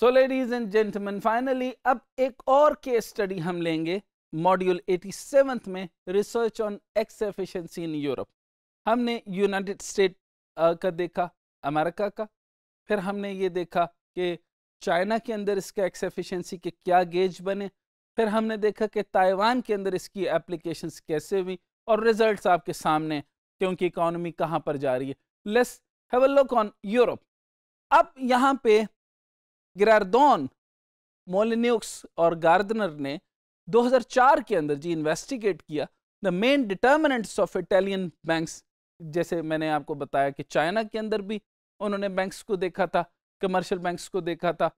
so ladies and gentleman finally अब एक और केस स्टडी हम लेंगे मॉड्यूल 87 में research on X efficiency in Europe हमने यूनाइटेड स्टेट का देखा अमेरिका का फिर हमने ये देखा कि चाइना के अंदर इसके एक्स एफिशिएंसी के क्या गेज बने फिर हमने देखा कि ताइवान के अंदर इसकी एप्लीकेशंस कैसे हुई और रिजल्ट्स आपके सामने क्योंकि इकोनॉमी कहाँ पर जा रही है let's have a look on Europe अब यहाँ पे गिरारदोन मोलिन्यूक्स और गार्डनर ने 2004 के अंदर जी इन्वेस्टिगेट किया the main determinants of Italian banks जैसे मैंने आपको बताया कि चाइना के अंदर भी उन्होंने बैंक्स को देखा था कमर्शियल बैंक्स को देखा था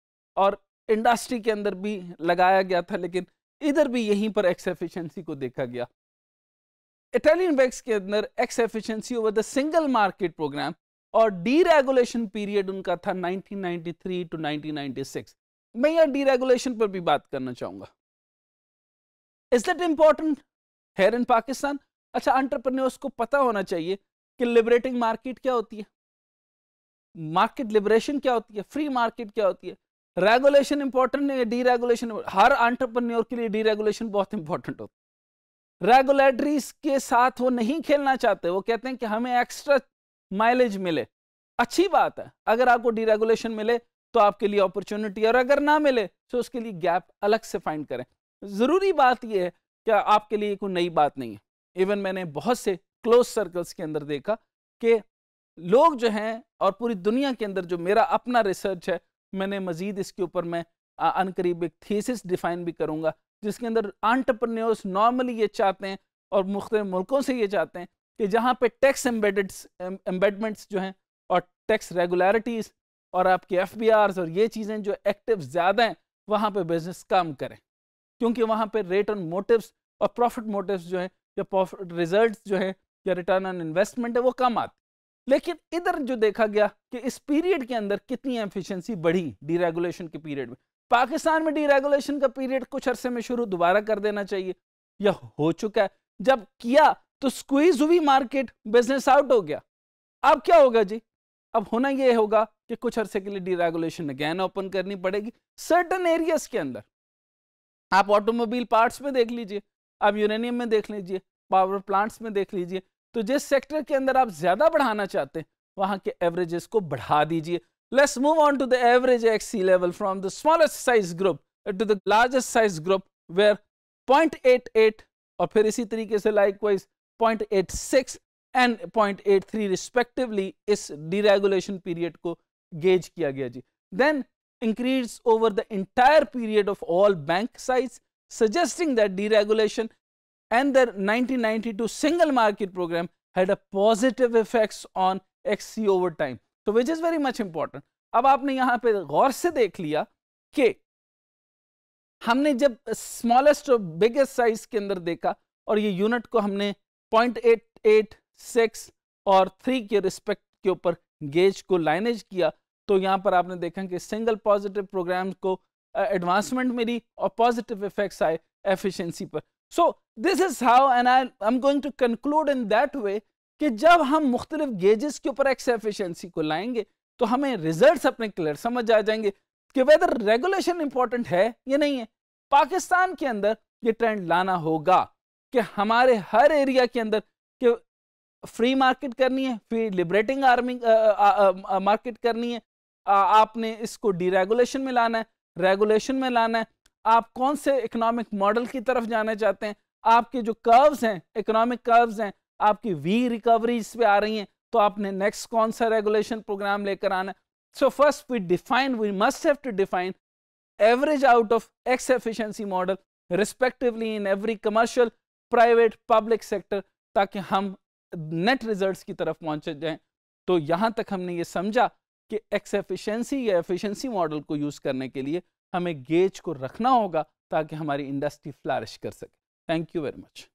और इंडस्ट्री के अंदर भी लगाया गया था लेकिन इधर भी यहीं पर एक्स एफिशिएंसी को देखा गया इटालियन बैंक्स के अंदर X efficiency over the single market program और डीरेगुलेशन पीरियड उनका था 1993 टू 1996 मैं यह डीरेगुलेशन पर भी बात करना चाहूंगा is that important here in Pakistan अच्छा अंटरप्रन्योर्स को पता होना चाहिए कि लिबरेटिंग मार्केट क्या होती है मार्केट लिबरेशन क्या होती है फ्री मार्केट क्या होती है रेगुलेशन इंपॉर्टेंट है डी रेगुलेशन हर अंटरप्रन्योर के लिए डी रेगुलेशन बहुत इंपॉर्टेंट होता है रेगुलेटरीज के साथ वो नहीं खेलना चाहते वो कहते हैं कि हमें एक्स्ट्रा माइलेज मिले अच्छी बात है अगर आपको डीरेगुलेशन मिले तो आपके लिए अपॉर्चुनिटी और अगर ना मिले तो उसके लिए गैप अलग से फाइंड करें ज़रूरी बात यह है कि आपके लिए कोई नई बात नहीं है इवन मैंने बहुत से क्लोज सर्कल्स के अंदर देखा कि लोग जो हैं और पूरी दुनिया के अंदर जो मेरा अपना रिसर्च है मैंने मज़ीद इसके ऊपर मैं अनकरीब एक थीसिस डिफ़ाइन भी करूँगा जिसके अंदर आंट्रप्रन्योर्स नॉर्मली ये चाहते हैं और मुख्त मुल्कों से ये चाहते हैं कि जहाँ पे टैक्स एम्बेडेड एम्बेडमेंट्स जो हैं और टैक्स रेगुलरिटीज़ और आपके एफ और ये चीज़ें जो एक्टिव ज़्यादा हैं वहाँ पे बिजनेस कम करें क्योंकि वहाँ पे रेट ऑन मोटिव्स और प्रॉफिट मोटिव्स जो हैं या रिजल्ट जो हैं या रिटर्न ऑन इन्वेस्टमेंट है वो कम आते लेकिन इधर जो देखा गया कि इस पीरियड के अंदर कितनी एफिशेंसी बढ़ी डीरेगुलेशन के पीरियड में पाकिस्तान में डीरेगुलेशन का पीरियड कुछ अरसे में शुरू दोबारा कर देना चाहिए यह हो चुका है जब किया तो स्क्वीज हुई मार्केट बिजनेस आउट हो गया अब क्या होगा जी अब होना यह होगा कि कुछ अरसे के लिए डीरेगुलेशन अगैन ओपन करनी पड़ेगी सर्टन एरियाज के अंदर आप ऑटोमोबाइल पार्ट्स में देख लीजिए आप यूरेनियम में देख लीजिए पावर प्लांट्स में देख लीजिए तो जिस सेक्टर के अंदर आप ज्यादा बढ़ाना चाहते हैं वहां के एवरेजेस को बढ़ा दीजिए let's move on to the average XE level from the smallest size group to the largest size group where point और फिर इसी तरीके से लाइक वाइज 0.86 एंड 0.83 रिस्पेक्टिवली इस डीरेगुलेशन पीरियड को गेज किया गया जी then increase over the entire period of all bank size suggesting that deregulation and the 1992 single market program had a positive effects on XE over time तो which is very much important अब आपने यहां पे गौर से देख लिया कि हमने जब स्मॉलेस्ट और बिगेस्ट साइज के अंदर देखा और ये यूनिट को हमने 0.886 और 3 के रिस्पेक्ट के ऊपर गेज को लाइनेज किया तो यहाँ पर आपने देखा कि सिंगल पॉजिटिव प्रोग्राम को एडवांसमेंट uh, मिली और पॉजिटिव इफेक्ट्स आए एफिशिएंसी पर so this is how and I I am going to conclude in that way कि जब हम मुख्तलिफ गेजेस के ऊपर एक्स एफिशिएंसी को लाएंगे तो हमें रिजल्ट्स अपने क्लियर समझ आ जाएंगे कि वेदर रेगुलेशन इंपॉर्टेंट है या नहीं है पाकिस्तान के अंदर ये ट्रेंड लाना होगा कि हमारे हर एरिया के अंदर कि फ्री मार्केट करनी है फिर लिबरेटिंग आर्मी मार्केट करनी है आ, आपने इसको डीरेगुलेशन में लाना है रेगुलेशन में लाना है आप कौन से इकोनॉमिक मॉडल की तरफ जाना चाहते हैं आपके जो कर्व्स हैं इकोनॉमिक कर्व्स हैं आपकी वी रिकवरीज पे आ रही हैं तो आपने नेक्स्ट कौन सा रेगुलेशन प्रोग्राम लेकर आना so first we define we must have to define average out of X efficiency model respectively in every commercial private public sector ताकि हम नेट रिजल्ट्स की तरफ पहुंच जाएं तो यहां तक हमने ये समझा कि एक्स एफिशिएंसी या एफिशिएंसी मॉडल को यूज़ करने के लिए हमें गेज को रखना होगा ताकि हमारी इंडस्ट्री फ्लारिश कर सके थैंक यू वेरी मच